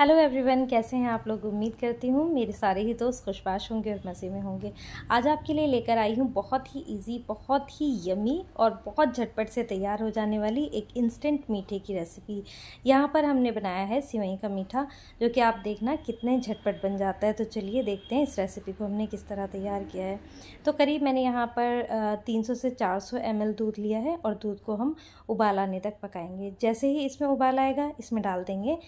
hello everyone कैसे हैं आप लोग उम्मीद करती हूँ मेरे सारे ही दोस्त खुशबाश होंगे और मज़े में होंगे आज आपके लिए लेकर आई हूँ बहुत ही इजी बहुत ही यमी और बहुत झटपट से तैयार हो जाने वाली एक इंस्टेंट मीठे की रेसिपी यहाँ पर हमने बनाया है सिवई का मीठा जो कि आप देखना कितने झटपट बन जाता है तो चलिए देखते हैं इस रेसिपी को हमने किस तरह तैयार किया है तो करीब मैंने यहाँ पर तीन से चार सौ दूध लिया है और दूध को हम उबाल आने तक पकाएँगे जैसे ही इसमें उबाल आएगा इसमें डाल देंगे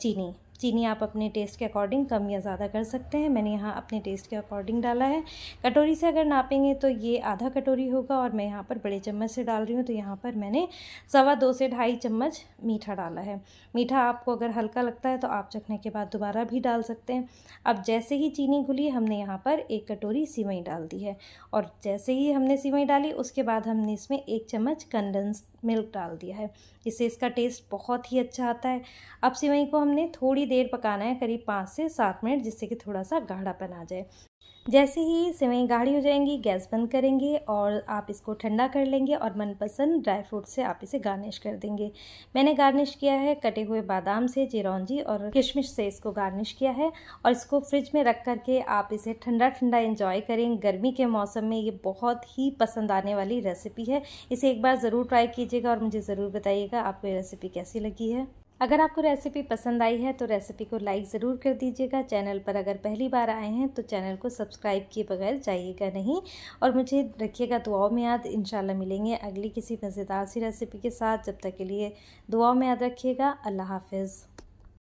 चीनी चीनी आप अपने टेस्ट के अकॉर्डिंग कम या ज़्यादा कर सकते हैं मैंने यहाँ अपने टेस्ट के अकॉर्डिंग डाला है कटोरी से अगर नापेंगे तो ये आधा कटोरी होगा और मैं यहाँ पर बड़े चम्मच से डाल रही हूँ तो यहाँ पर मैंने सवा दो से ढाई चम्मच मीठा डाला है मीठा आपको अगर हल्का लगता है तो आप चखने के बाद दोबारा भी डाल सकते हैं अब जैसे ही चीनी घुली हमने यहाँ पर एक कटोरी सिवई डाल दी है और जैसे ही हमने सिवई डाली उसके बाद हमने इसमें एक चम्मच कंडेंस मिल्क डाल दिया है इससे इसका टेस्ट बहुत ही अच्छा आता है अब सिवई को हमने थोड़ी थोड़ी देर पकाना है करीब पाँच से सात मिनट जिससे कि थोड़ा सा गाढ़ापन आ जाए जैसे ही सेवई गाढ़ी हो जाएंगी गैस बंद करेंगे और आप इसको ठंडा कर लेंगे और मनपसंद ड्राई फ्रूट से आप इसे गार्निश कर देंगे मैंने गार्निश किया है कटे हुए बादाम से चिरौंजी और किशमिश से इसको गार्निश किया है और इसको फ्रिज में रख करके आप इसे ठंडा ठंडा इंजॉय करें गर्मी के मौसम में ये बहुत ही पसंद आने वाली रेसिपी है इसे एक बार ज़रूर ट्राई कीजिएगा और मुझे ज़रूर बताइएगा आपको ये रेसिपी कैसी लगी है अगर आपको रेसिपी पसंद आई है तो रेसिपी को लाइक ज़रूर कर दीजिएगा चैनल पर अगर पहली बार आए हैं तो चैनल को सब्सक्राइब किए बगैर जाइएगा नहीं और मुझे रखिएगा दुआओं में याद इन मिलेंगे अगली किसी मज़ेदार सी रेसिपी के साथ जब तक के लिए दुआओं में याद रखिएगा अल्लाह हाफिज़